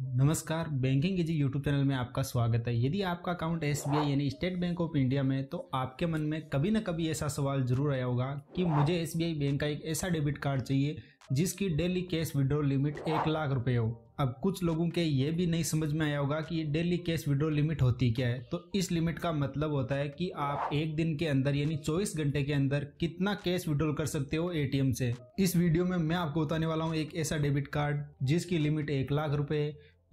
नमस्कार बैंकिंग के जी YouTube channel में आपका स्वागत है यदि आपका अकाउंट एस यानी स्टेट बैंक ऑफ इंडिया में तो आपके मन में कभी ना कभी ऐसा सवाल जरूर आया होगा कि मुझे एस बैंक का एक ऐसा डेबिट कार्ड चाहिए जिसकी डेली कैश विड्रॉ लिमिट एक लाख रुपए हो अब कुछ लोगों के ये भी नहीं समझ में आया होगा कि डेली कैश विड्रॉ लिमिट होती क्या है तो इस लिमिट का मतलब होता है कि आप एक दिन के अंदर यानी 24 घंटे के अंदर कितना कैश विड्रॉल कर सकते हो एटीएम से इस वीडियो में मैं आपको बताने वाला हूँ एक ऐसा डेबिट कार्ड जिसकी लिमिट एक लाख रुपए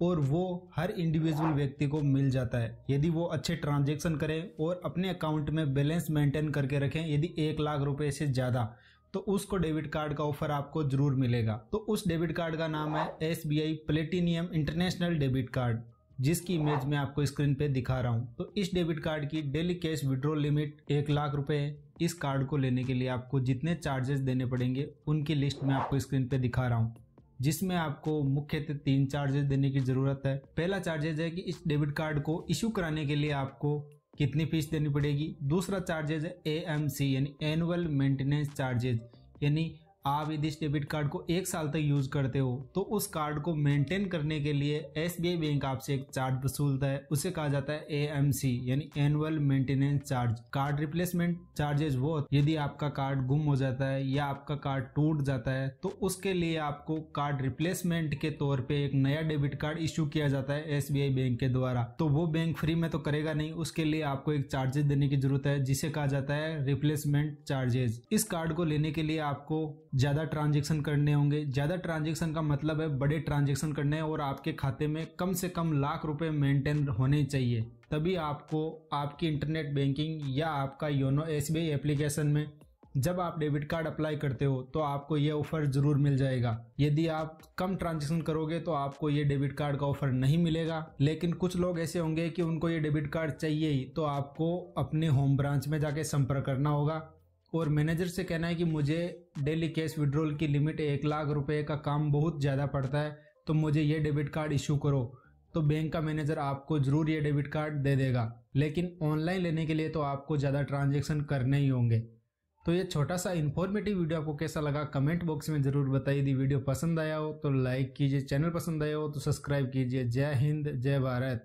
और वो हर इंडिविजुअल व्यक्ति को मिल जाता है यदि वो अच्छे ट्रांजेक्शन करें और अपने अकाउंट में बैलेंस मेंटेन करके रखें यदि एक लाख रुपए से ज़्यादा तो उसको डेबिट कार्ड का ऑफर आपको जरूर मिलेगा तो उस डेबिट कार्ड का नाम है S B I platinum international debit card जिसकी इमेज मैं आपको स्क्रीन पे दिखा रहा हूँ तो इस डेबिट कार्ड की डेली कैश विड्रॉल लिमिट एक लाख रुपए है इस कार्ड को लेने के लिए आपको जितने चार्जेस देने पड़ेंगे उनकी लिस्ट मैं आपको स्क्रीन पे दिखा रहा हूँ जिसमें आपको मुख्यतः तीन चार्जेस देने की जरूरत है पहला चार्जेज है कि इस डेबिट कार्ड को इश्यू कराने के लिए आपको कितनी फीस देनी पड़ेगी दूसरा चार्जेज है ए एम सी यानी एनुअल मेंटेनेंस चार्जेज यानी आप यदि इस डेबिट कार्ड को एक साल तक यूज़ करते हो तो उस कार्ड को मेंटेन करने के लिए एस बैंक आपसे एक चार्ज वसूलता है उसे कहा जाता है ए यानी annual maintenance charge card replacement charges वो यदि आपका कार्ड गुम हो जाता है या आपका कार्ड टूट जाता है तो उसके लिए आपको कार्ड रिप्लेसमेंट के तौर पर एक नया डेबिट कार्ड इश्यू किया जाता है एस बैंक के द्वारा तो वो बैंक फ्री में तो करेगा नहीं उसके लिए आपको एक चार्जेस देने की जरूरत है जिसे कहा जाता है रिप्लेसमेंट चार्जेस इस कार्ड को लेने के लिए आपको ज़्यादा ट्रांजेक्शन करने होंगे ज़्यादा ट्रांजेक्शन का मतलब है बड़े ट्रांजेक्शन करने हैं और आपके खाते में कम से कम लाख रुपए मेंटेन होने चाहिए तभी आपको आपकी इंटरनेट बैंकिंग या आपका योनो एस बी एप्लीकेशन में जब आप डेबिट कार्ड अप्लाई करते हो तो आपको ये ऑफर जरूर मिल जाएगा यदि आप कम ट्रांजेक्शन करोगे तो आपको ये डेबिट कार्ड का ऑफर नहीं मिलेगा लेकिन कुछ लोग ऐसे होंगे कि उनको ये डेबिट कार्ड चाहिए ही तो आपको अपने होम ब्रांच में जाके संपर्क करना होगा और मैनेजर से कहना है कि मुझे डेली कैश विड्रॉल की लिमिट एक लाख रुपए का काम बहुत ज़्यादा पड़ता है तो मुझे ये डेबिट कार्ड इशू करो तो बैंक का मैनेजर आपको ज़रूर ये डेबिट कार्ड दे देगा लेकिन ऑनलाइन लेने के लिए तो आपको ज़्यादा ट्रांजेक्शन करने ही होंगे तो ये छोटा सा इन्फॉर्मेटिव वीडियो आपको कैसा लगा कमेंट बॉक्स में ज़रूर बताइए यदि वीडियो पसंद आया हो तो लाइक कीजिए चैनल पसंद आया हो तो सब्सक्राइब कीजिए जय हिंद जय भारत